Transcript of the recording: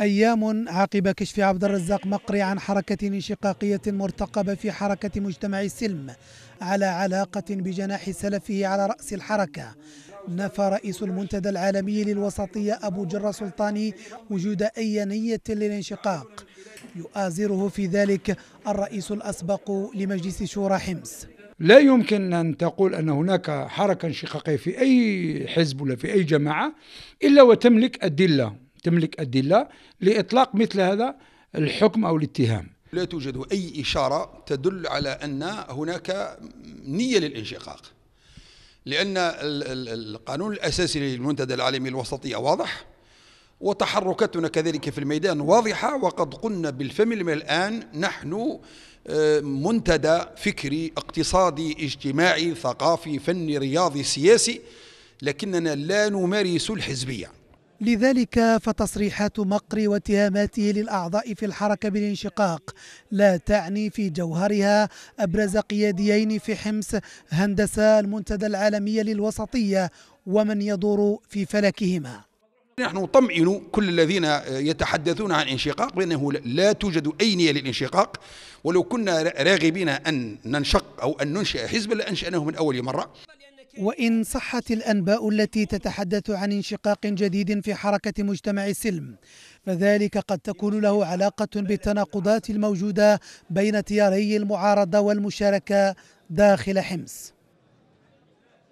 أيام عقب كشف عبد الرزاق مقري عن حركة انشقاقية مرتقبة في حركة مجتمع السلم على علاقة بجناح سلفه على رأس الحركة نفى رئيس المنتدى العالمي للوسطية أبو جرة سلطاني وجود أي نية للانشقاق يؤازره في ذلك الرئيس الأسبق لمجلس شورى حمص لا يمكن أن تقول أن هناك حركة انشقاقية في أي حزب ولا في أي جماعة إلا وتملك أدلة تملك أدلة لإطلاق مثل هذا الحكم أو الاتهام لا توجد أي إشارة تدل على أن هناك نية للانشقاق لأن القانون الأساسي للمنتدى العالمي الوسطية واضح وتحركاتنا كذلك في الميدان واضحة وقد قلنا بالفم الآن نحن آه، منتدى فكري اقتصادي اجتماعي ثقافي فني رياضي سياسي لكننا لا نمارس الحزبيه لذلك فتصريحات مقري واتهاماته للأعضاء في الحركة بالانشقاق لا تعني في جوهرها أبرز قياديين في حمص هندسة المنتدى العالمية للوسطية ومن يدور في فلكهما نحن نطمئن كل الذين يتحدثون عن انشقاق بأنه لا توجد أي نية للانشقاق ولو كنا راغبين أن ننشق أو أن ننشئ حزبا لأنشأناه من أول مرة وإن صحت الأنباء التي تتحدث عن انشقاق جديد في حركة مجتمع السلم فذلك قد تكون له علاقة بالتناقضات الموجودة بين تياري المعارضة والمشاركة داخل حمص